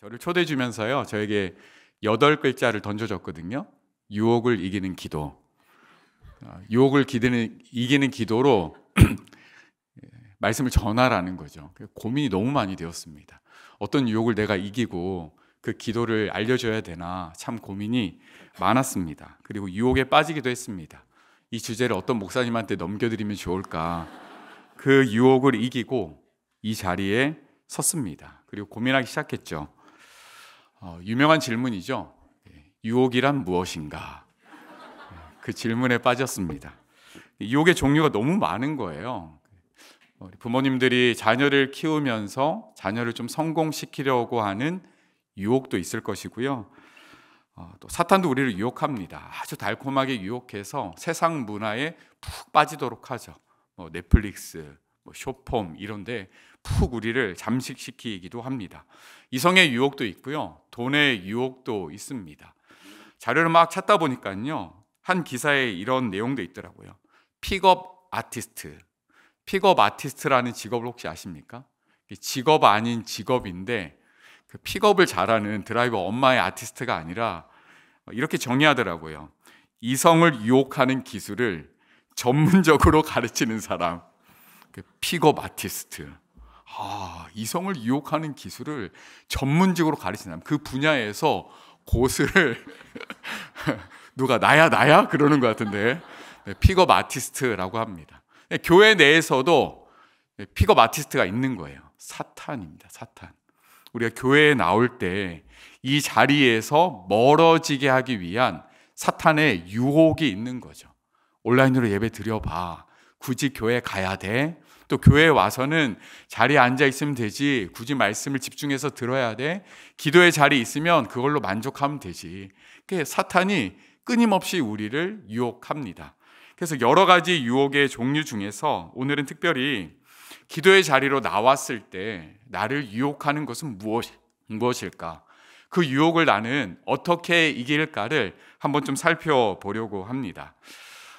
저를 초대해 주면서요. 저에게 여덟 글자를 던져줬거든요. 유혹을 이기는 기도. 아, 유혹을 기드는, 이기는 기도로 말씀을 전하라는 거죠. 고민이 너무 많이 되었습니다. 어떤 유혹을 내가 이기고 그 기도를 알려줘야 되나 참 고민이 많았습니다. 그리고 유혹에 빠지기도 했습니다. 이 주제를 어떤 목사님한테 넘겨드리면 좋을까. 그 유혹을 이기고 이 자리에 섰습니다. 그리고 고민하기 시작했죠. 어, 유명한 질문이죠. 유혹이란 무엇인가? 그 질문에 빠졌습니다. 유혹의 종류가 너무 많은 거예요. 부모님들이 자녀를 키우면서 자녀를 좀 성공시키려고 하는 유혹도 있을 것이고요. 어, 또 사탄도 우리를 유혹합니다. 아주 달콤하게 유혹해서 세상 문화에 푹 빠지도록 하죠. 뭐 넷플릭스, 뭐 쇼폼 이런데 푹 우리를 잠식시키기도 합니다. 이성의 유혹도 있고요. 돈의 유혹도 있습니다. 자료를 막 찾다 보니까요. 한 기사에 이런 내용도 있더라고요. 픽업 아티스트. 픽업 아티스트라는 직업을 혹시 아십니까? 직업 아닌 직업인데 그 픽업을 잘하는 드라이버 엄마의 아티스트가 아니라 이렇게 정의하더라고요. 이성을 유혹하는 기술을 전문적으로 가르치는 사람. 그 픽업 아티스트. 아, 이성을 유혹하는 기술을 전문적으로 가르치는 그 분야에서 고수를 누가 나야 나야 그러는 것 같은데 네, 픽업 아티스트라고 합니다. 네, 교회 내에서도 네, 픽업 아티스트가 있는 거예요. 사탄입니다. 사탄. 우리가 교회에 나올 때 이 자리에서 멀어지게 하기 위한 사탄의 유혹이 있는 거죠. 온라인으로 예배 드려봐. 굳이 교회 가야 돼. 또 교회에 와서는 자리에 앉아 있으면 되지. 굳이 말씀을 집중해서 들어야 돼. 기도의 자리 있으면 그걸로 만족하면 되지. 그게 사탄이 끊임없이 우리를 유혹합니다. 그래서 여러 가지 유혹의 종류 중에서 오늘은 특별히 기도의 자리로 나왔을 때 나를 유혹하는 것은 무엇, 무엇일까? 그 유혹을 나는 어떻게 이길까를 한번 좀 살펴보려고 합니다.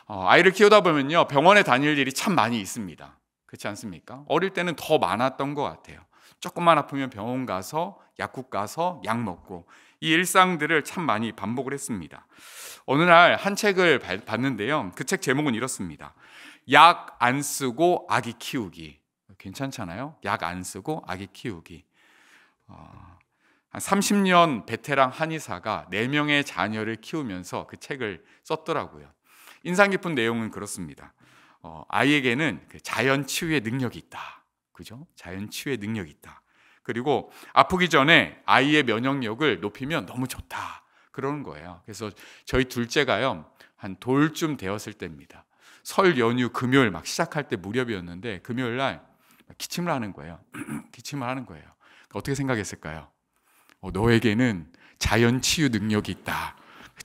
어, 아이를 키우다 보면요, 병원에 다닐 일이 참 많이 있습니다. 그렇지 않습니까? 어릴 때는 더 많았던 것 같아요. 조금만 아프면 병원 가서 약국 가서 약 먹고 이 일상들을 참 많이 반복을 했습니다. 어느 날 한 책을 봤는데요. 그 책 제목은 이렇습니다. 약 안 쓰고 아기 키우기. 괜찮잖아요. 약 안 쓰고 아기 키우기. 어, 한 30년 베테랑 한의사가 4명의 자녀를 키우면서 그 책을 썼더라고요. 인상 깊은 내용은 그렇습니다. 어, 아이에게는 그 자연 치유의 능력이 있다. 그죠? 자연 치유의 능력이 있다. 그리고 아프기 전에 아이의 면역력을 높이면 너무 좋다. 그러는 거예요. 그래서 저희 둘째가요, 한 돌쯤 되었을 때입니다. 설 연휴 금요일 막 시작할 때 무렵이었는데 금요일 날 기침을 하는 거예요. 기침을 하는 거예요. 어떻게 생각했을까요? 어, 너에게는 자연 치유 능력이 있다.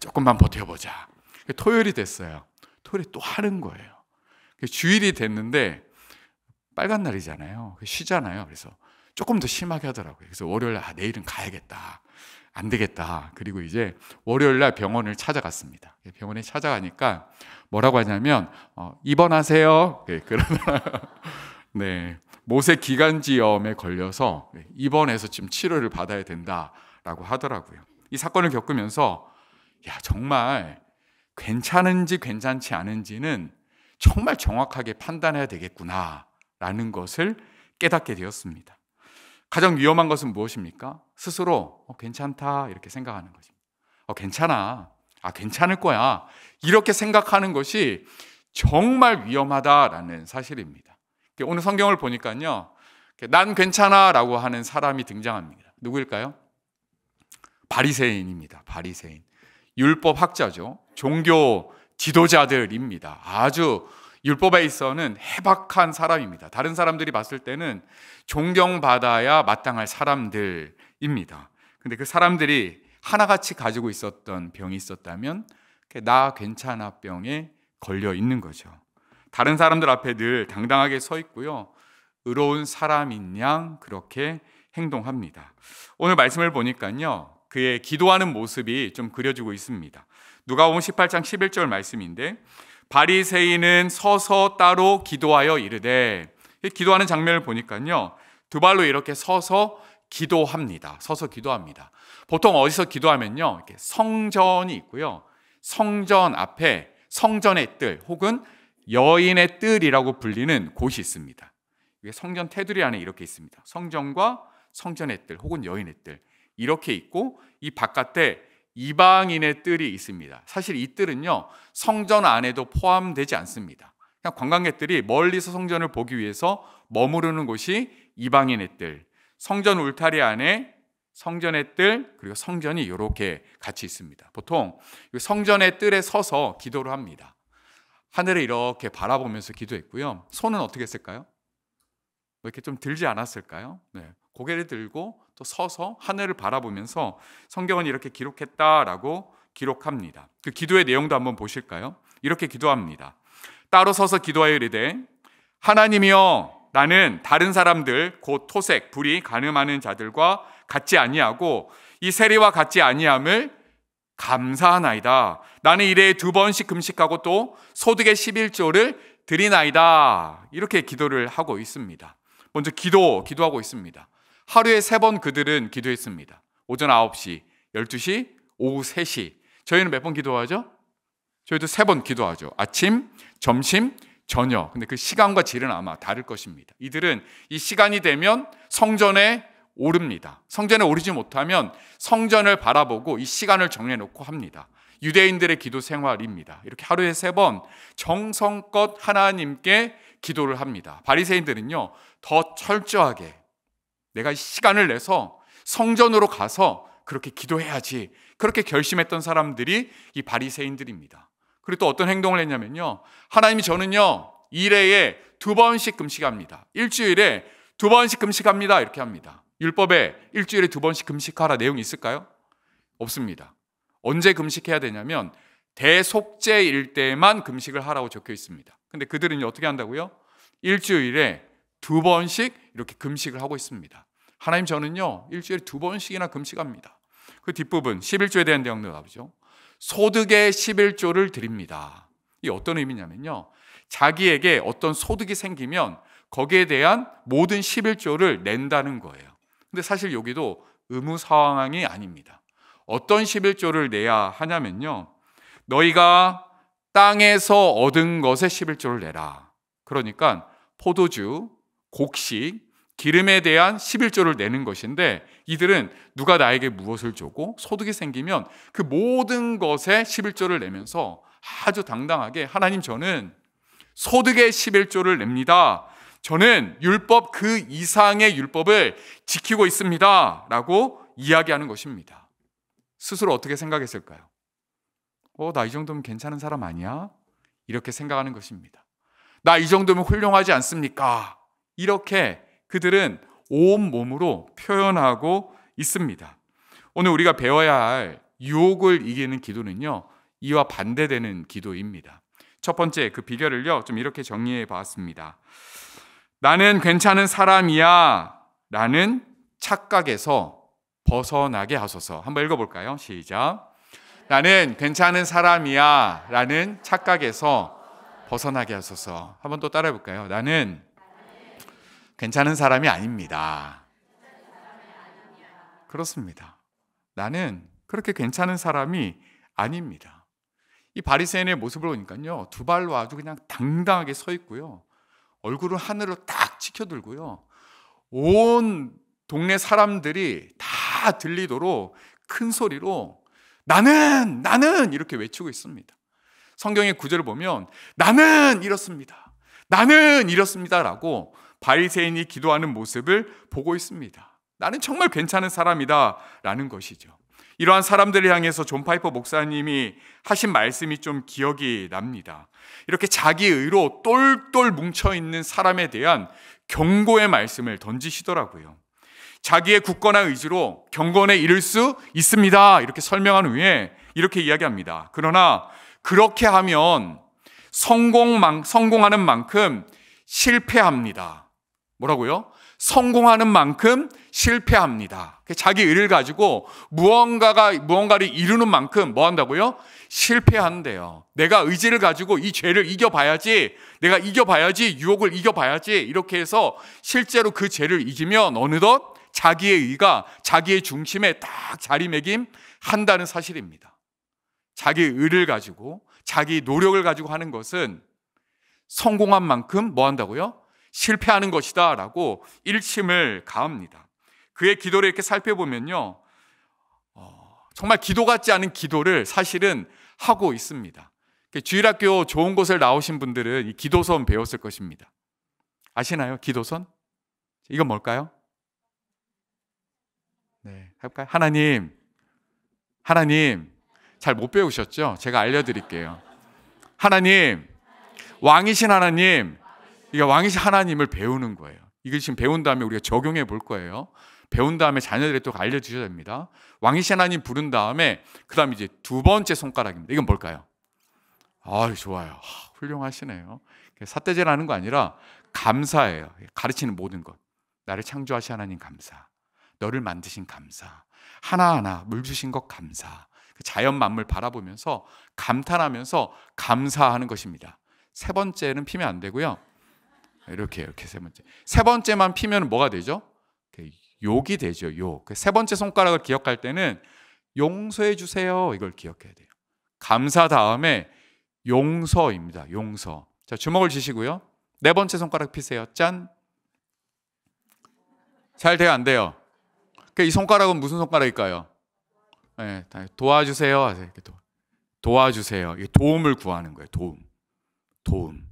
조금만 버텨보자. 토요일이 됐어요. 토요일에 또 하는 거예요. 그 주일이 됐는데 빨간 날이잖아요. 그 쉬잖아요. 그래서 조금 더 심하게 하더라고요. 그래서 월요일 날 아, 내일은 가야겠다. 안 되겠다. 그리고 이제 월요일 날 병원을 찾아갔습니다. 그 병원에 찾아가니까 뭐라고 하냐면 어, 입원하세요. 네, 그러네 모세 기관지염에 걸려서 네, 입원해서 지금 치료를 받아야 된다라고 하더라고요. 이 사건을 겪으면서 야 정말 괜찮은지 괜찮지 않은지는 정말 정확하게 판단해야 되겠구나라는 것을 깨닫게 되었습니다. 가장 위험한 것은 무엇입니까? 스스로 어, 괜찮다 이렇게 생각하는 것입니다. 어, 괜찮아. 아, 괜찮을 거야. 이렇게 생각하는 것이 정말 위험하다라는 사실입니다. 오늘 성경을 보니까요. 난 괜찮아라고 하는 사람이 등장합니다. 누구일까요? 바리새인입니다. 바리새인. 율법 학자죠. 종교 지도자들입니다. 아주 율법에 있어서는 해박한 사람입니다. 다른 사람들이 봤을 때는 존경받아야 마땅할 사람들입니다. 근데 그 사람들이 하나같이 가지고 있었던 병이 있었다면 나 괜찮아 병에 걸려 있는 거죠. 다른 사람들 앞에 늘 당당하게 서 있고요. 의로운 사람인 양 그렇게 행동합니다. 오늘 말씀을 보니까요. 그의 기도하는 모습이 좀 그려지고 있습니다. 누가복음 18장 11절 말씀인데 바리새인은 서서 따로 기도하여 이르되 기도하는 장면을 보니까요. 두 발로 이렇게 서서 기도합니다. 서서 기도합니다. 보통 어디서 기도하면요. 이렇게 성전이 있고요. 성전 앞에 성전의 뜰 혹은 여인의 뜰이라고 불리는 곳이 있습니다. 이게 성전 테두리 안에 이렇게 있습니다. 성전과 성전의 뜰 혹은 여인의 뜰 이렇게 있고 이 바깥에 이방인의 뜰이 있습니다. 사실 이 뜰은요, 성전 안에도 포함되지 않습니다. 그냥 관광객들이 멀리서 성전을 보기 위해서 머무르는 곳이 이방인의 뜰, 성전 울타리 안에 성전의 뜰, 그리고 성전이 이렇게 같이 있습니다. 보통 성전의 뜰에 서서 기도를 합니다. 하늘을 이렇게 바라보면서 기도했고요. 손은 어떻게 했을까요? 뭐 이렇게 좀 들지 않았을까요? 네. 고개를 들고 또 서서 하늘을 바라보면서 성경은 이렇게 기록했다라고 기록합니다. 그 기도의 내용도 한번 보실까요? 이렇게 기도합니다. 따로 서서 기도하여 이르되 하나님이여 나는 다른 사람들 곧 토색 불이 가늠하는 자들과 같지 아니하고 이 세리와 같지 아니함을 감사하나이다. 나는 일에 두 번씩 금식하고 또 소득의 11조를 드리나이다. 이렇게 기도를 하고 있습니다. 먼저 기도 기도하고 있습니다. 하루에 세 번 그들은 기도했습니다. 오전 9시, 12시, 오후 3시. 저희는 몇 번 기도하죠? 저희도 세 번 기도하죠. 아침, 점심, 저녁. 근데 그 시간과 질은 아마 다를 것입니다. 이들은 이 시간이 되면 성전에 오릅니다. 성전에 오르지 못하면 성전을 바라보고 이 시간을 정해놓고 합니다. 유대인들의 기도 생활입니다. 이렇게 하루에 세 번 정성껏 하나님께 기도를 합니다. 바리새인들은요 더 철저하게 내가 시간을 내서 성전으로 가서 그렇게 기도해야지. 그렇게 결심했던 사람들이 이 바리새인들입니다. 그리고 또 어떤 행동을 했냐면요. 하나님이 저는요. 일회에 두 번씩 금식합니다. 일주일에 두 번씩 금식합니다. 이렇게 합니다. 율법에 일주일에 두 번씩 금식하라 내용이 있을까요? 없습니다. 언제 금식해야 되냐면 대속제일 때만 금식을 하라고 적혀 있습니다. 근데 그들은 어떻게 한다고요? 일주일에 두 번씩 이렇게 금식을 하고 있습니다. 하나님 저는요, 일주일에 두 번씩이나 금식합니다. 그 뒷부분, 11조에 대한 대응 대답이죠. 소득의 11조를 드립니다. 이 어떤 의미냐면요. 자기에게 어떤 소득이 생기면 거기에 대한 모든 11조를 낸다는 거예요. 근데 사실 여기도 의무 사항이 아닙니다. 어떤 11조를 내야 하냐면요. 너희가 땅에서 얻은 것에 11조를 내라. 그러니까 포도주, 곡식, 기름에 대한 11조를 내는 것인데 이들은 누가 나에게 무엇을 주고 소득이 생기면 그 모든 것에 11조를 내면서 아주 당당하게 하나님 저는 소득의 11조를 냅니다. 저는 율법 그 이상의 율법을 지키고 있습니다. 라고 이야기하는 것입니다. 스스로 어떻게 생각했을까요? 어, 나 이 정도면 괜찮은 사람 아니야? 이렇게 생각하는 것입니다. 나 이 정도면 훌륭하지 않습니까? 이렇게 그들은 온 몸으로 표현하고 있습니다. 오늘 우리가 배워야 할 유혹을 이기는 기도는요, 이와 반대되는 기도입니다. 첫 번째 그 비결을요, 좀 이렇게 정리해 봤습니다. 나는 괜찮은 사람이야 라는 착각에서 벗어나게 하소서. 한번 읽어볼까요? 시작. 나는 괜찮은 사람이야 라는 착각에서 벗어나게 하소서. 한번 또 따라해 볼까요? 나는 괜찮은 사람이 아닙니다. 그렇습니다. 나는 그렇게 괜찮은 사람이 아닙니다. 이 바리새인의 모습을 보니까요. 두 발로 아주 그냥 당당하게 서 있고요. 얼굴을 하늘로 딱 치켜들고요. 온 동네 사람들이 다 들리도록 큰 소리로 나는 나는 이렇게 외치고 있습니다. 성경의 구절을 보면 나는 이렇습니다. 나는 이렇습니다라고 바리새인이 기도하는 모습을 보고 있습니다. 나는 정말 괜찮은 사람이다라는 것이죠. 이러한 사람들을 향해서 존 파이퍼 목사님이 하신 말씀이 좀 기억이 납니다. 이렇게 자기 의로 똘똘 뭉쳐 있는 사람에 대한 경고의 말씀을 던지시더라고요. 자기의 굳건한 의지로 경건에 이를 수 있습니다. 이렇게 설명한 후에 이렇게 이야기합니다. 그러나 그렇게 하면 성공 성공하는 만큼 실패합니다. 뭐라고요? 성공하는 만큼 실패합니다. 자기 의를 가지고 무언가가 무언가를 이루는 만큼 뭐 한다고요? 실패한대요. 내가 의지를 가지고 이 죄를 이겨봐야지, 내가 이겨봐야지, 유혹을 이겨봐야지 이렇게 해서 실제로 그 죄를 이기면 어느덧 자기의 의가 자기의 중심에 딱 자리매김 한다는 사실입니다. 자기의 를 가지고 자기 노력을 가지고 하는 것은 성공한 만큼 뭐 한다고요? 실패하는 것이다 라고 일침을 가합니다. 그의 기도를 이렇게 살펴보면요. 어, 정말 기도 같지 않은 기도를 사실은 하고 있습니다. 그 주일학교 좋은 곳을 나오신 분들은 이 기도선 배웠을 것입니다. 아시나요? 기도선? 이건 뭘까요? 네, 할까요? 하나님, 하나님, 잘 못 배우셨죠? 제가 알려드릴게요. 하나님, 왕이신 하나님, 그러니까 왕이신 하나님을 배우는 거예요. 이걸 지금 배운 다음에 우리가 적용해 볼 거예요. 배운 다음에 자녀들에 게또 알려주셔야 됩니다. 왕이신 하나님 부른 다음에 그 다음 이제 두 번째 손가락입니다. 이건 뭘까요? 아 좋아요. 아, 훌륭하시네요. 그러니까 사태제라는 거 아니라 감사예요. 가르치는 모든 것. 나를 창조하신 하나님 감사. 너를 만드신 감사. 하나하나 물 주신 것 감사. 그 자연 만물 바라보면서 감탄하면서 감사하는 것입니다. 세 번째는 피면 안 되고요. 이렇게 이렇게 세 번째. 세 번째만 피면 뭐가 되죠? 욕이 되죠. 욕. 그 세 번째 손가락을 기억할 때는 용서해 주세요. 이걸 기억해야 돼요. 감사 다음에 용서입니다. 용서. 자, 주먹을 쥐시고요. 네 번째 손가락 피세요. 짠. 잘 돼요, 안 돼요? 그 이 손가락은 무슨 손가락일까요? 네, 도와주세요. 도와주세요. 도움을 구하는 거예요. 도움. 도움.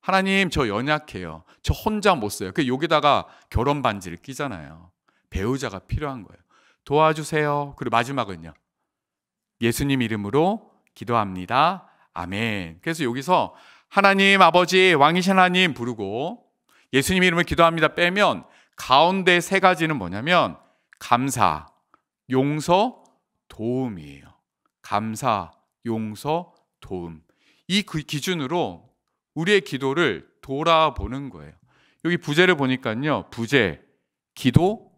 하나님 저 연약해요. 저 혼자 못 써요. 그 여기다가 결혼 반지를 끼잖아요. 배우자가 필요한 거예요. 도와주세요. 그리고 마지막은요. 예수님 이름으로 기도합니다. 아멘. 그래서 여기서 하나님 아버지 왕이신 하나님 부르고 예수님 이름을 기도합니다 빼면 가운데 세 가지는 뭐냐면 감사, 용서, 도움이에요. 감사, 용서, 도움. 이 그 기준으로 우리의 기도를 돌아보는 거예요. 여기 부제를 보니까요. 부제, 기도,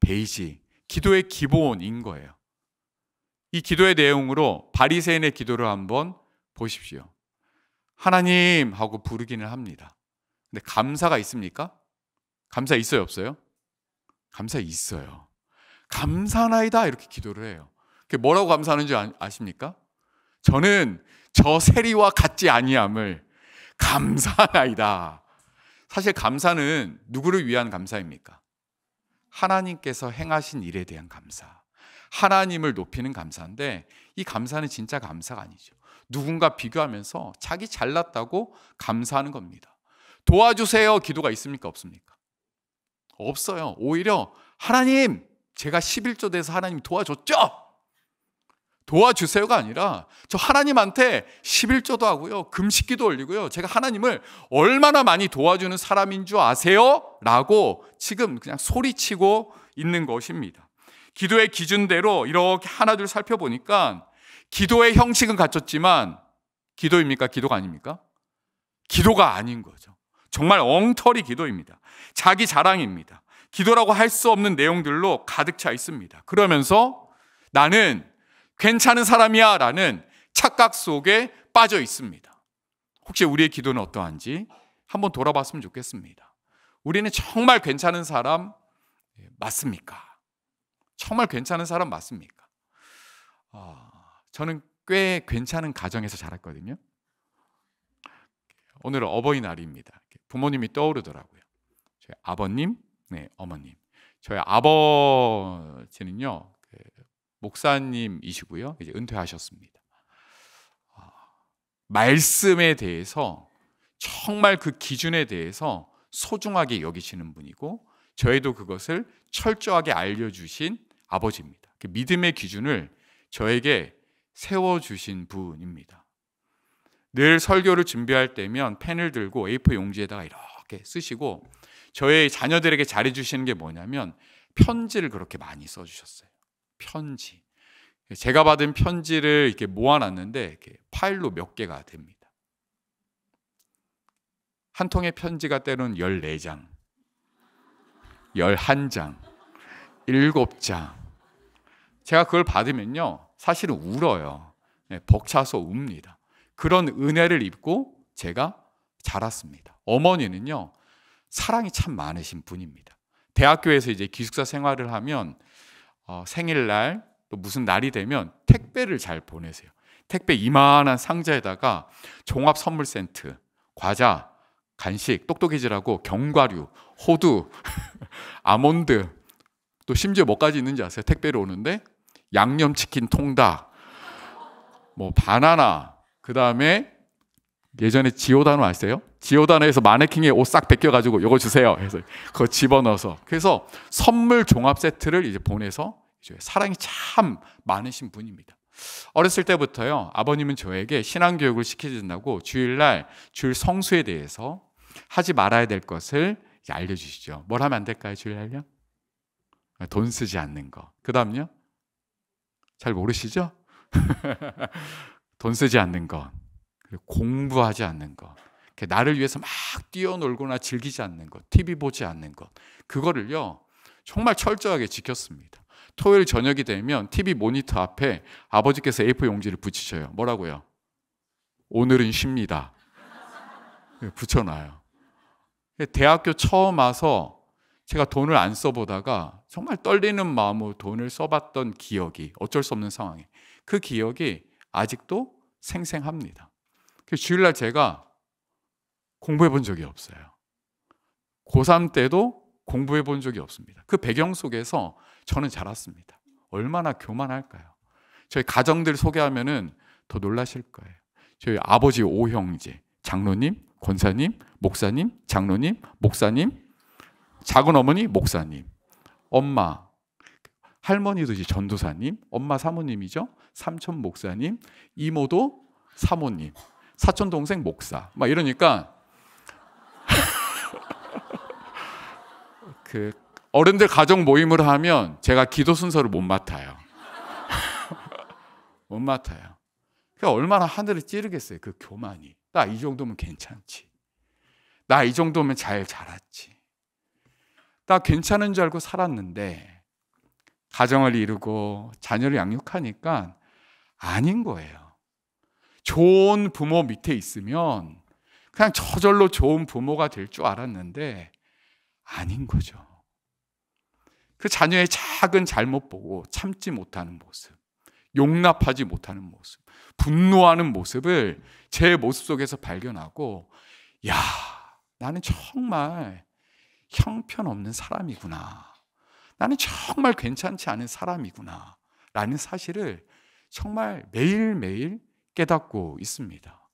베이지. 기도의 기본인 거예요. 이 기도의 내용으로 바리새인의 기도를 한번 보십시오. 하나님 하고 부르기는 합니다. 근데 감사가 있습니까? 감사 있어요, 없어요? 감사 있어요. 감사나이다 이렇게 기도를 해요. 뭐라고 감사하는지 아, 아십니까? 저는 저 세리와 같지 아니함을 감사하나이다. 사실 감사는 누구를 위한 감사입니까? 하나님께서 행하신 일에 대한 감사. 하나님을 높이는 감사인데 이 감사는 진짜 감사가 아니죠. 누군가 비교하면서 자기 잘났다고 감사하는 겁니다. 도와주세요 기도가 있습니까? 없습니까? 없어요. 오히려 하나님 제가 11조 돼서 하나님 도와줬죠? 도와주세요가 아니라 저 하나님한테 11조도 하고요. 금식기도 올리고요. 제가 하나님을 얼마나 많이 도와주는 사람인 줄 아세요? 라고 지금 그냥 소리치고 있는 것입니다. 기도의 기준대로 이렇게 하나둘 살펴보니까 기도의 형식은 갖췄지만 기도입니까? 기도가 아닙니까? 기도가 아닌 거죠. 정말 엉터리 기도입니다. 자기 자랑입니다. 기도라고 할 수 없는 내용들로 가득 차 있습니다. 그러면서 나는 괜찮은 사람이야 라는 착각 속에 빠져 있습니다. 혹시 우리의 기도는 어떠한지 한번 돌아봤으면 좋겠습니다. 우리는 정말 괜찮은 사람 예, 맞습니까? 정말 괜찮은 사람 맞습니까? 어, 저는 꽤 괜찮은 가정에서 자랐거든요. 오늘 어버이날입니다. 부모님이 떠오르더라고요. 저희 아버님, 네, 어머님. 저희 아버지는요, 목사님이시고요. 이제 은퇴하셨습니다. 아, 말씀에 대해서 정말 그 기준에 대해서 소중하게 여기시는 분이고 저희도 그것을 철저하게 알려주신 아버지입니다. 그 믿음의 기준을 저에게 세워주신 분입니다. 늘 설교를 준비할 때면 펜을 들고 A4 용지에다가 이렇게 쓰시고 저의 자녀들에게 잘해주시는 게 뭐냐면 편지를 그렇게 많이 써주셨어요. 편지. 제가 받은 편지를 이렇게 모아놨는데 이렇게 파일로 몇 개가 됩니다. 한 통의 편지가 때로는 14장, 11장, 7장. 제가 그걸 받으면요. 사실은 울어요. 네, 벅차서 웁니다. 그런 은혜를 입고 제가 자랐습니다. 어머니는요. 사랑이 참 많으신 분입니다. 대학교에서 이제 기숙사 생활을 하면 어, 생일날 또 무슨 날이 되면 택배를 잘 보내세요. 택배 이만한 상자에다가 종합 선물 센트, 과자, 간식, 똑똑해질하고 견과류, 호두, 아몬드, 또 심지어 뭐까지 있는지 아세요? 택배로 오는데 양념치킨 통닭, 뭐 바나나, 그 다음에 예전에 지오다노 아세요? 지오다노에서 마네킹에 옷 싹 벗겨가지고 요거 주세요. 그서 그거 집어넣어서 그래서 선물 종합 세트를 이제 보내서 이제 사랑이 참 많으신 분입니다. 어렸을 때부터요 아버님은 저에게 신앙 교육을 시켜준다고 주일날 주일 성수에 대해서 하지 말아야 될 것을 알려주시죠. 뭘 하면 안 될까요 주일날요? 돈 쓰지 않는 거. 그 다음요? 잘 모르시죠? 돈 쓰지 않는 거. 공부하지 않는 것, 나를 위해서 막 뛰어놀거나 즐기지 않는 것, TV 보지 않는 것, 그거를요, 정말 철저하게 지켰습니다. 토요일 저녁이 되면 TV 모니터 앞에 아버지께서 A4 용지를 붙이셔요. 뭐라고요? 오늘은 쉽니다. 예, 붙여놔요. 예, 대학교 처음 와서 제가 돈을 안 써보다가 정말 떨리는 마음으로 돈을 써봤던 기억이 어쩔 수 없는 상황에 그 기억이 아직도 생생합니다. 그 주일날 제가 공부해 본 적이 없어요. 고3 때도 공부해 본 적이 없습니다. 그 배경 속에서 저는 자랐습니다. 얼마나 교만할까요? 저희 가정들 소개하면은 더 놀라실 거예요. 저희 아버지 오형제, 장로님, 권사님, 목사님, 장로님, 목사님, 작은 어머니, 목사님, 엄마, 할머니도 이제 전도사님, 엄마 사모님이죠. 삼촌 목사님, 이모도 사모님. 사촌 동생 목사 막 이러니까 그 어른들 가족 모임을 하면 제가 기도 순서를 못 맡아요. 못 맡아요. 그 얼마나 하늘을 찌르겠어요. 그 교만이. 나 이 정도면 괜찮지. 나 이 정도면 잘 자랐지. 나 괜찮은 줄 알고 살았는데 가정을 이루고 자녀를 양육하니까 아닌 거예요. 좋은 부모 밑에 있으면 그냥 저절로 좋은 부모가 될 줄 알았는데 아닌 거죠. 그 자녀의 작은 잘못 보고 참지 못하는 모습, 용납하지 못하는 모습, 분노하는 모습을 제 모습 속에서 발견하고, 야, 나는 정말 형편없는 사람이구나. 나는 정말 괜찮지 않은 사람이구나. 라는 사실을 정말 매일매일 깨닫고 있습니다.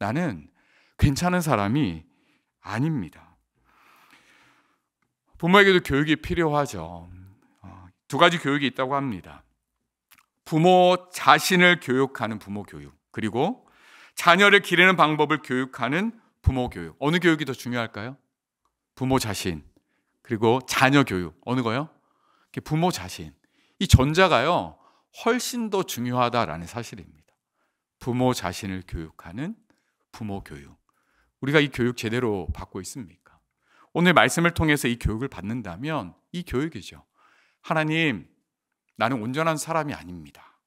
나는 괜찮은 사람이 아닙니다. 부모에게도 교육이 필요하죠. 어, 두 가지 교육이 있다고 합니다. 부모 자신을 교육하는 부모 교육, 그리고 자녀를 기르는 방법을 교육하는 부모 교육. 어느 교육이 더 중요할까요? 부모 자신, 그리고 자녀 교육. 어느 거요? 부모 자신. 이 전자가요, 훨씬 더 중요하다라는 사실입니다. 부모 자신을 교육하는 부모 교육. 우리가 이 교육 제대로 받고 있습니까? 오늘 말씀을 통해서 이 교육을 받는다면 이 교육이죠. 하나님, 나는 온전한 사람이 아닙니다.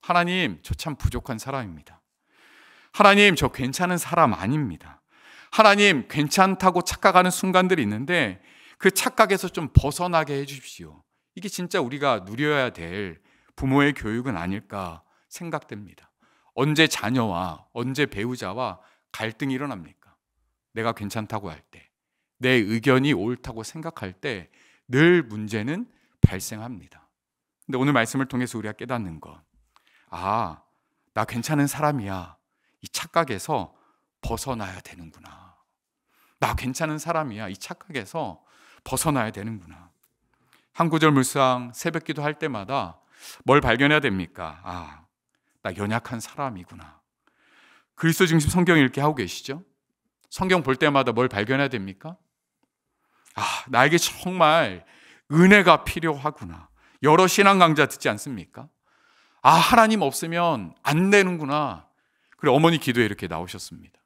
하나님, 저 참 부족한 사람입니다. 하나님, 저 괜찮은 사람 아닙니다. 하나님, 괜찮다고 착각하는 순간들이 있는데 그 착각에서 좀 벗어나게 해주십시오. 이게 진짜 우리가 누려야 될 부모의 교육은 아닐까 생각됩니다. 언제 자녀와 언제 배우자와 갈등이 일어납니까? 내가 괜찮다고 할 때, 내 의견이 옳다고 생각할 때 늘 문제는 발생합니다. 근데 오늘 말씀을 통해서 우리가 깨닫는 것. 아, 나 괜찮은 사람이야. 이 착각에서 벗어나야 되는구나. 나 괜찮은 사람이야. 이 착각에서 벗어나야 되는구나. 한 구절 물상 새벽 기도 할 때마다 뭘 발견해야 됩니까? 아, 나 연약한 사람이구나. 그리스도 중심 성경 읽게 하고 계시죠? 성경 볼 때마다 뭘 발견해야 됩니까? 아, 나에게 정말 은혜가 필요하구나. 여러 신앙 강좌 듣지 않습니까? 아, 하나님 없으면 안 되는구나. 그리 어머니 기도에 이렇게 나오셨습니다.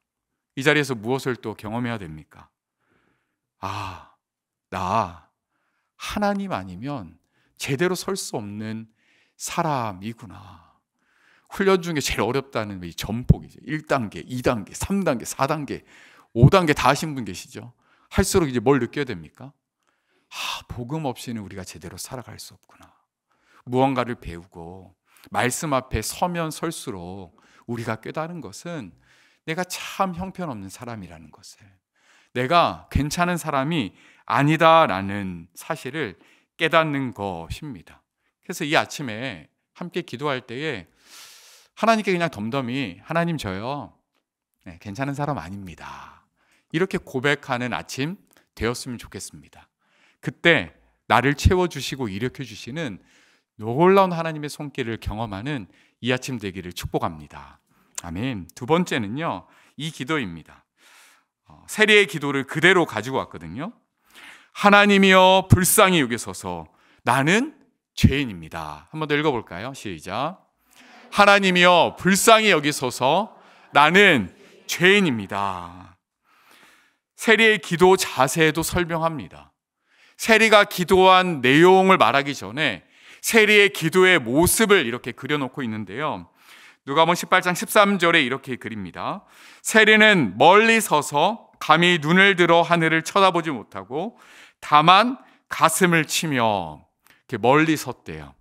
이 자리에서 무엇을 또 경험해야 됩니까? 아, 나 하나님 아니면 제대로 설 수 없는 사람이구나. 훈련 중에 제일 어렵다는 이 전폭이죠. 1단계, 2단계, 3단계, 4단계, 5단계 다 하신 분 계시죠? 할수록 이제 뭘 느껴야 됩니까? 아, 복음 없이는 우리가 제대로 살아갈 수 없구나. 무언가를 배우고 말씀 앞에 서면 설수록 우리가 깨달은 것은 내가 참 형편없는 사람이라는 것을 내가 괜찮은 사람이 아니다라는 사실을 깨닫는 것입니다. 그래서 이 아침에 함께 기도할 때에 하나님께 그냥 덤덤히 하나님 저요 네, 괜찮은 사람 아닙니다. 이렇게 고백하는 아침 되었으면 좋겠습니다. 그때 나를 채워주시고 일으켜 주시는 놀라운 하나님의 손길을 경험하는 이 아침 되기를 축복합니다. 아멘. 두 번째는요, 이 기도입니다. 어, 세례의 기도를 그대로 가지고 왔거든요. 하나님이여 불쌍히 여기소서 나는 죄인입니다. 한 번 더 읽어볼까요? 시작. 하나님이여 불쌍히 여기소서 나는 죄인입니다. 세리의 기도 자세도 설명합니다. 세리가 기도한 내용을 말하기 전에 세리의 기도의 모습을 이렇게 그려놓고 있는데요. 누가복 18장 13절에 이렇게 그립니다. 세리는 멀리 서서 감히 눈을 들어 하늘을 쳐다보지 못하고 다만 가슴을 치며 이렇게 멀리 섰대요.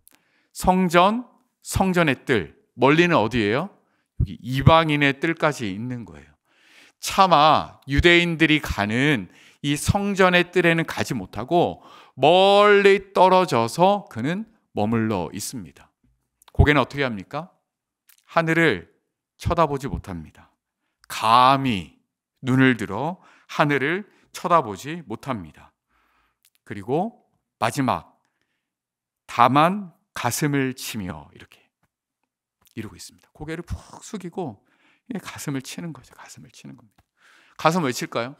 성전, 성전의 뜰, 멀리는 어디예요? 여기 이방인의 뜰까지 있는 거예요. 차마 유대인들이 가는 이 성전의 뜰에는 가지 못하고 멀리 떨어져서 그는 머물러 있습니다. 고개는 어떻게 합니까? 하늘을 쳐다보지 못합니다. 감히 눈을 들어 하늘을 쳐다보지 못합니다. 그리고 마지막 다만 가슴을 치며 이렇게 이루고 있습니다. 고개를 푹 숙이고 가슴을 치는 거죠. 가슴을 치는 겁니다. 가슴 왜 칠까요?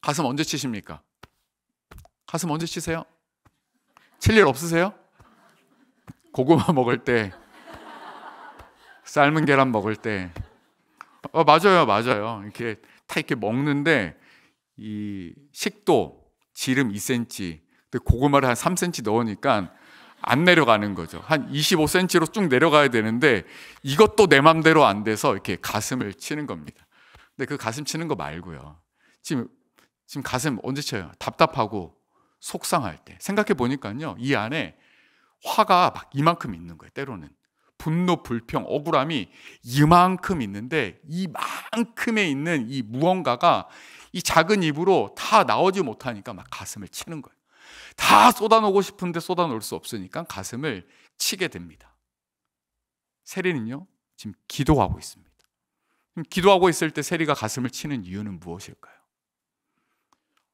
가슴 언제 치십니까? 가슴 언제 치세요? 칠 일 없으세요? 고구마 먹을 때, 삶은 계란 먹을 때, 어, 맞아요, 맞아요. 이렇게 다 이렇게 먹는데 이 식도 지름 2cm, 고구마를 한 3cm 넣으니까 안 내려가는 거죠. 한 25cm로 쭉 내려가야 되는데 이것도 내 맘대로 안 돼서 이렇게 가슴을 치는 겁니다. 근데 그 가슴 치는 거 말고요. 지금 지금 가슴 언제 쳐요? 답답하고 속상할 때. 생각해 보니까요. 이 안에 화가 막 이만큼 있는 거예요. 때로는 분노, 불평, 억울함이 이만큼 있는데 이만큼에 있는 이 무언가가 이 작은 입으로 다 나오지 못하니까 막 가슴을 치는 거예요. 다 쏟아놓고 싶은데 쏟아놓을 수 없으니까 가슴을 치게 됩니다. 세리는요, 지금 기도하고 있습니다. 기도하고 있을 때 세리가 가슴을 치는 이유는 무엇일까요?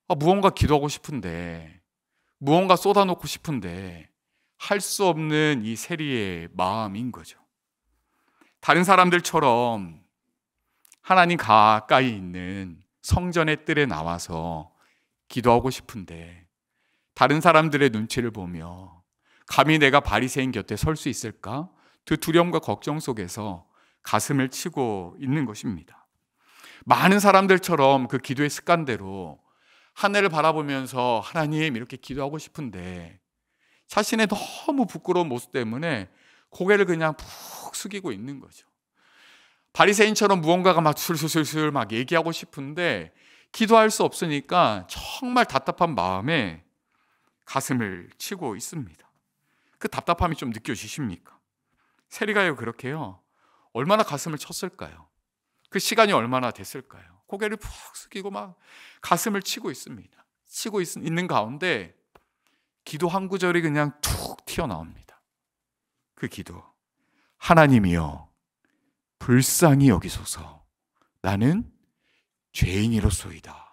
아, 무언가 기도하고 싶은데, 무언가 쏟아놓고 싶은데, 할 수 없는 이 세리의 마음인 거죠. 다른 사람들처럼 하나님 가까이 있는 성전의 뜰에 나와서 기도하고 싶은데, 다른 사람들의 눈치를 보며 감히 내가 바리새인 곁에 설 수 있을까? 그 두려움과 걱정 속에서 가슴을 치고 있는 것입니다. 많은 사람들처럼 그 기도의 습관대로 하늘을 바라보면서 하나님 이렇게 기도하고 싶은데 자신의 너무 부끄러운 모습 때문에 고개를 그냥 푹 숙이고 있는 거죠. 바리새인처럼 무언가가 막 술술술술 막 얘기하고 싶은데 기도할 수 없으니까 정말 답답한 마음에 가슴을 치고 있습니다. 그 답답함이 좀 느껴지십니까? 세리가요 그렇게요. 얼마나 가슴을 쳤을까요? 그 시간이 얼마나 됐을까요? 고개를 푹 숙이고 막 가슴을 치고 있습니다. 치고 있, 있는 가운데 기도 한 구절이 그냥 툭 튀어나옵니다. 그 기도. 하나님이여, 불쌍히 여기소서. 나는 죄인이로소이다.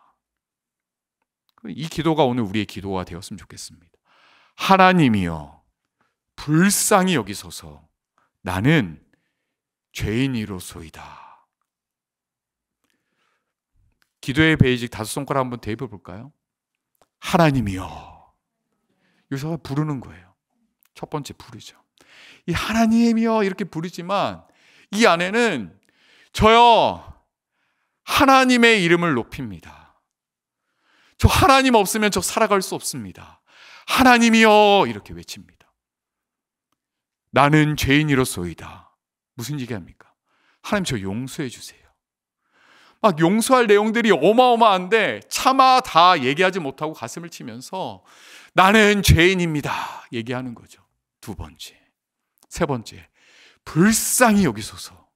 이 기도가 오늘 우리의 기도가 되었으면 좋겠습니다. 하나님이여, 불쌍히 여기소서 나는 죄인이로소이다. 기도의 베이직 다섯 손가락 한번 대입해 볼까요? 하나님이여. 여기서 부르는 거예요. 첫 번째 부르죠. 이 하나님이여 이렇게 부르지만 이 안에는 저요 하나님의 이름을 높입니다. 저 하나님 없으면 저 살아갈 수 없습니다. 하나님이여! 이렇게 외칩니다. 나는 죄인이로소이다. 무슨 얘기합니까? 하나님 저 용서해 주세요. 막 용서할 내용들이 어마어마한데 차마 다 얘기하지 못하고 가슴을 치면서 나는 죄인입니다. 얘기하는 거죠. 두 번째. 세 번째. 불쌍히 여기소서.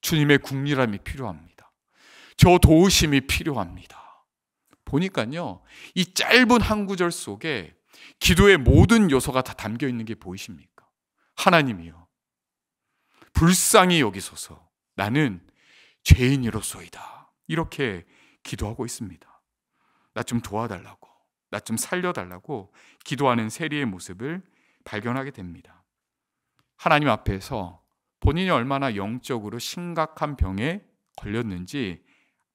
주님의 국리함이 필요합니다. 저 도우심이 필요합니다. 보니까요, 이 짧은 한 구절 속에 기도의 모든 요소가 다 담겨 있는 게 보이십니까? 하나님이요. 불쌍히 여기소서. 나는 죄인으로소이다. 이렇게 기도하고 있습니다. 나 좀 도와달라고, 나 좀 살려달라고 기도하는 세리의 모습을 발견하게 됩니다. 하나님 앞에서 본인이 얼마나 영적으로 심각한 병에 걸렸는지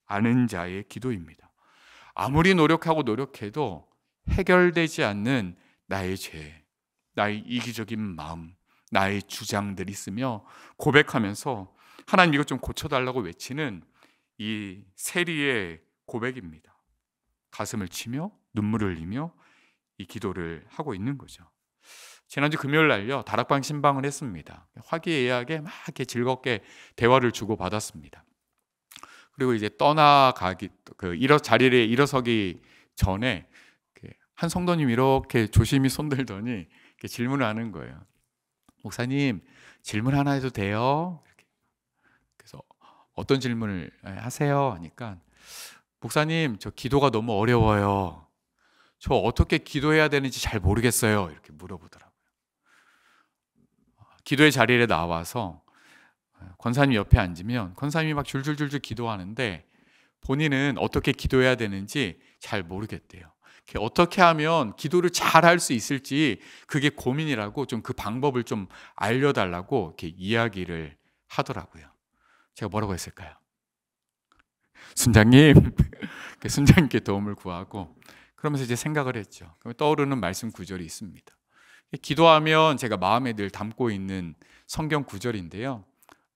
아는 자의 기도입니다. 아무리 노력하고 노력해도 해결되지 않는 나의 죄, 나의 이기적인 마음, 나의 주장들이 있으며 고백하면서 하나님 이것 좀 고쳐달라고 외치는 이 세리의 고백입니다. 가슴을 치며 눈물을 흘리며 이 기도를 하고 있는 거죠. 지난주 금요일 날요 다락방 신방을 했습니다. 화기애애하게 막 이렇게 즐겁게 대화를 주고 받았습니다. 그리고 이제 떠나가기 그 일어 자리를 일어서기 전에 한 성도님 이렇게 조심히 손들더니 질문을 하는 거예요. 목사님 질문 하나 해도 돼요? 이렇게. 그래서 어떤 질문을 하세요? 하니까 목사님 저 기도가 너무 어려워요. 저 어떻게 기도해야 되는지 잘 모르겠어요. 이렇게 물어보더라고요. 기도의 자리에 나와서 권사님 옆에 앉으면 권사님이 막 줄줄줄줄 기도하는데 본인은 어떻게 기도해야 되는지 잘 모르겠대요. 어떻게 하면 기도를 잘 할 수 있을지 그게 고민이라고 좀 그 방법을 좀 알려달라고 이렇게 이야기를 하더라고요. 제가 뭐라고 했을까요? 순장님, 순장님께 도움을 구하고 그러면서 이제 생각을 했죠. 떠오르는 말씀 구절이 있습니다. 기도하면 제가 마음에 늘 담고 있는 성경 구절인데요.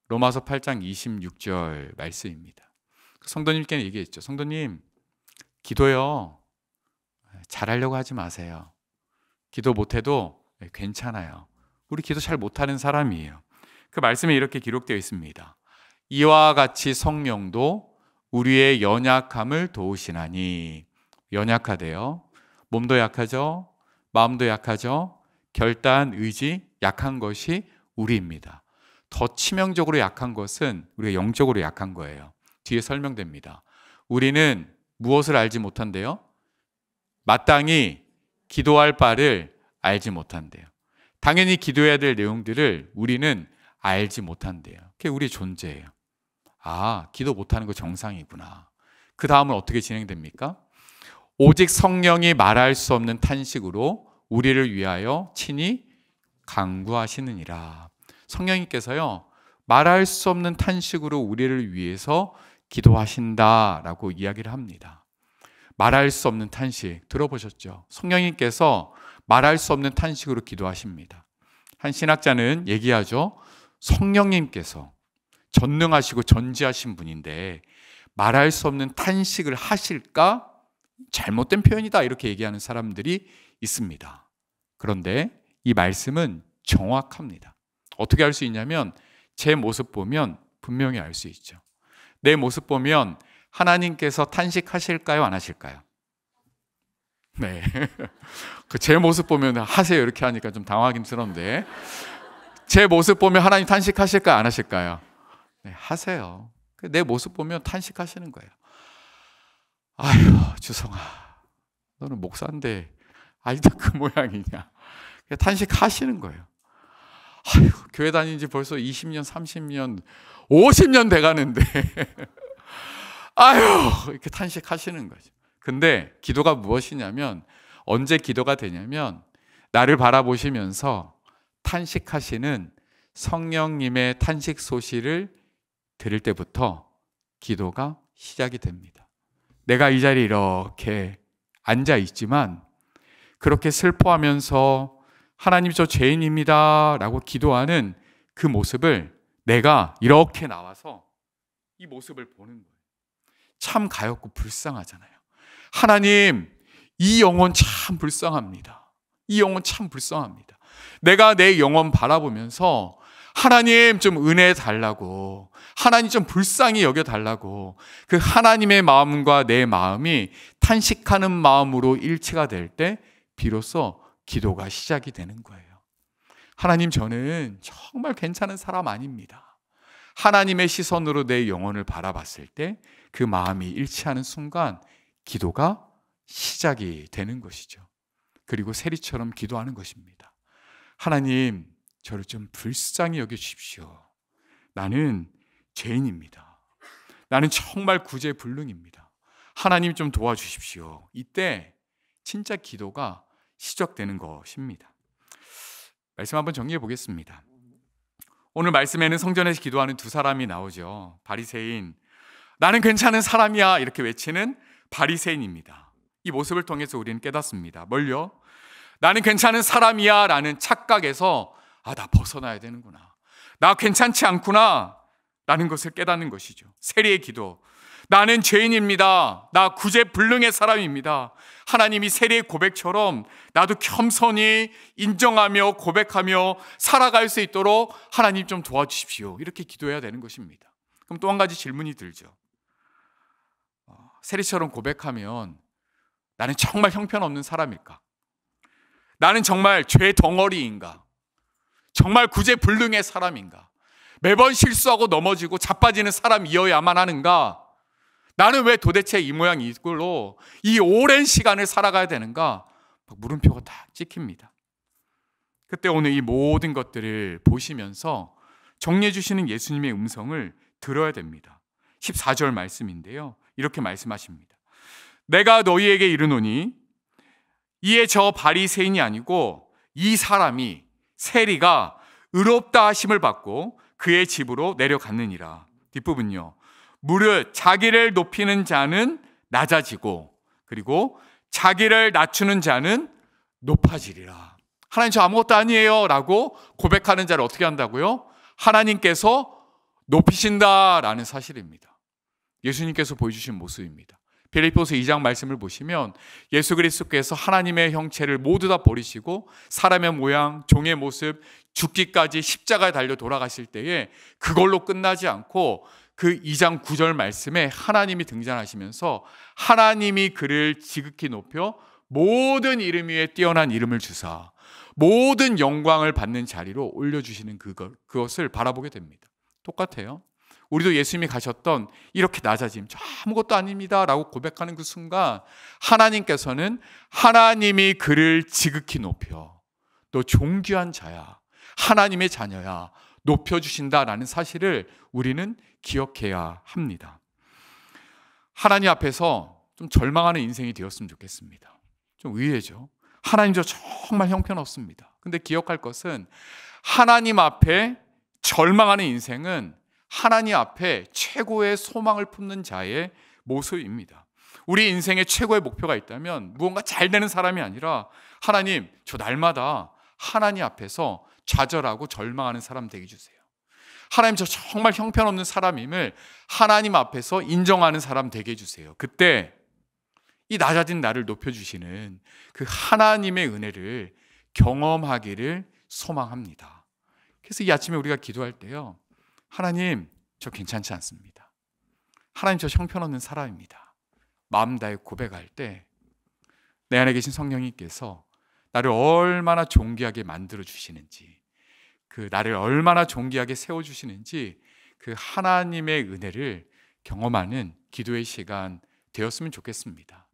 로마서 8장 26절 말씀입니다. 성도님께 얘기했죠. 성도님, 기도요. 잘하려고 하지 마세요. 기도 못해도 괜찮아요. 우리 기도 잘 못하는 사람이에요. 그 말씀에 이렇게 기록되어 있습니다. 이와 같이 성령도 우리의 연약함을 도우시나니 연약하대요. 몸도 약하죠. 마음도 약하죠. 결단, 의지, 약한 것이 우리입니다. 더 치명적으로 약한 것은 우리가 영적으로 약한 거예요. 뒤에 설명됩니다. 우리는 무엇을 알지 못한대요? 마땅히 기도할 바를 알지 못한대요. 당연히 기도해야 될 내용들을 우리는 알지 못한대요. 그게 우리 존재예요. 아, 기도 못하는 거 정상이구나. 그 다음은 어떻게 진행됩니까? 오직 성령이 말할 수 없는 탄식으로 우리를 위하여 친히 강구하시느니라. 성령님께서요, 말할 수 없는 탄식으로 우리를 위해서 기도하신다라고 이야기를 합니다. 말할 수 없는 탄식 들어보셨죠? 성령님께서 말할 수 없는 탄식으로 기도하십니다. 한 신학자는 얘기하죠. 성령님께서 전능하시고 전지하신 분인데 말할 수 없는 탄식을 하실까? 잘못된 표현이다. 이렇게 얘기하는 사람들이 있습니다. 그런데 이 말씀은 정확합니다. 어떻게 알 수 있냐면 제 모습 보면 분명히 알 수 있죠. 내 모습 보면 하나님께서 탄식하실까요? 안 하실까요? 네. 그 제 모습 보면 하세요. 이렇게 하니까 좀당황스러운데제 모습 보면 하나님 탄식하실까요? 안 하실까요? 네, 하세요. 그 내 모습 보면 탄식하시는 거예요. 아휴, 주성아. 너는 목사인데 아직도 그 모양이냐. 탄식하시는 거예요. 아휴, 교회 다닌 지 벌써 20년, 30년, 50년 돼 가는데. 아휴, 이렇게 탄식하시는 거죠. 근데 기도가 무엇이냐면 언제 기도가 되냐면 나를 바라보시면서 탄식하시는 성령님의 탄식 소식을 들을 때부터 기도가 시작이 됩니다. 내가 이 자리에 이렇게 앉아 있지만 그렇게 슬퍼하면서 하나님 저 죄인입니다. 라고 기도하는 그 모습을 내가 이렇게 나와서 이 모습을 보는 거예요. 참 가엾고 불쌍하잖아요. 하나님, 이 영혼 참 불쌍합니다. 이 영혼 참 불쌍합니다. 내가 내 영혼 바라보면서 하나님 좀 은혜 달라고, 하나님 좀 불쌍히 여겨 달라고, 그 하나님의 마음과 내 마음이 탄식하는 마음으로 일치가 될 때, 비로소 기도가 시작이 되는 거예요. 하나님, 저는 정말 괜찮은 사람 아닙니다. 하나님의 시선으로 내 영혼을 바라봤을 때 그 마음이 일치하는 순간 기도가 시작이 되는 것이죠. 그리고 세리처럼 기도하는 것입니다. 하나님, 저를 좀 불쌍히 여겨주십시오. 나는 죄인입니다. 나는 정말 구제불능입니다. 하나님 좀 도와주십시오. 이때 진짜 기도가 시적되는 것입니다. 말씀 한번 정리해 보겠습니다. 오늘 말씀에는 성전에서 기도하는 두 사람이 나오죠. 바리새인 나는 괜찮은 사람이야 이렇게 외치는 바리새인입니다. 이 모습을 통해서 우리는 깨닫습니다. 뭘요? 나는 괜찮은 사람이야라는 착각에서 아 나 벗어나야 되는구나. 나 괜찮지 않구나 라는 것을 깨닫는 것이죠. 세례의 기도 나는 죄인입니다. 나 구제불능의 사람입니다. 하나님이 세례의 고백처럼 나도 겸손히 인정하며 고백하며 살아갈 수 있도록 하나님 좀 도와주십시오. 이렇게 기도해야 되는 것입니다. 그럼 또 한 가지 질문이 들죠. 어, 세례처럼 고백하면 나는 정말 형편없는 사람일까? 나는 정말 죄 덩어리인가? 정말 구제불능의 사람인가? 매번 실수하고 넘어지고 자빠지는 사람이어야만 하는가? 나는 왜 도대체 이 모양 이꼴로 이 오랜 시간을 살아가야 되는가? 물음표가 다 찍힙니다. 그때 오늘 이 모든 것들을 보시면서 정리해 주시는 예수님의 음성을 들어야 됩니다. 14절 말씀인데요. 이렇게 말씀하십니다. 내가 너희에게 이르노니 이에 저 바리새인이 아니고 이 사람이 세리가 의롭다 하심을 받고 그의 집으로 내려갔느니라. 뒷부분요. 무릇 자기를 높이는 자는 낮아지고 그리고 자기를 낮추는 자는 높아지리라. 하나님 저 아무것도 아니에요 라고 고백하는 자를 어떻게 한다고요? 하나님께서 높이신다라는 사실입니다. 예수님께서 보여주신 모습입니다. 빌리포스 2장 말씀을 보시면 예수 그리스도께서 하나님의 형체를 모두 다 버리시고 사람의 모양, 종의 모습, 죽기까지 십자가에 달려 돌아가실 때에 그걸로 끝나지 않고 그 2장 9절 말씀에 하나님이 등장하시면서 하나님이 그를 지극히 높여 모든 이름 위에 뛰어난 이름을 주사 모든 영광을 받는 자리로 올려주시는 그것, 그것을 바라보게 됩니다. 똑같아요. 우리도 예수님이 가셨던 이렇게 낮아짐, 아무것도 아닙니다. 라고 고백하는 그 순간 하나님께서는 하나님이 그를 지극히 높여 너 존귀한 자야. 하나님의 자녀야. 높여주신다라는 사실을 우리는 기억해야 합니다. 하나님 앞에서 좀 절망하는 인생이 되었으면 좋겠습니다. 좀 의외죠. 하나님저 정말 형편없습니다. 근데 기억할 것은 하나님 앞에 절망하는 인생은 하나님 앞에 최고의 소망을 품는 자의 모습입니다. 우리 인생의 최고의 목표가 있다면 무언가 잘 되는 사람이 아니라 하나님, 저 날마다 하나님 앞에서 좌절하고 절망하는 사람 되게 주세요. 하나님 저 정말 형편없는 사람임을 하나님 앞에서 인정하는 사람 되게 해주세요. 그때 이 낮아진 나를 높여주시는 그 하나님의 은혜를 경험하기를 소망합니다. 그래서 이 아침에 우리가 기도할 때요. 하나님, 저 괜찮지 않습니다. 하나님, 저 형편없는 사람입니다. 마음 다해 고백할 때 내 안에 계신 성령님께서 나를 얼마나 존귀하게 만들어 주시는지 그 나를 얼마나 존귀하게 세워 주시는지 그 하나님의 은혜를 경험하는 기도의 시간 되었으면 좋겠습니다.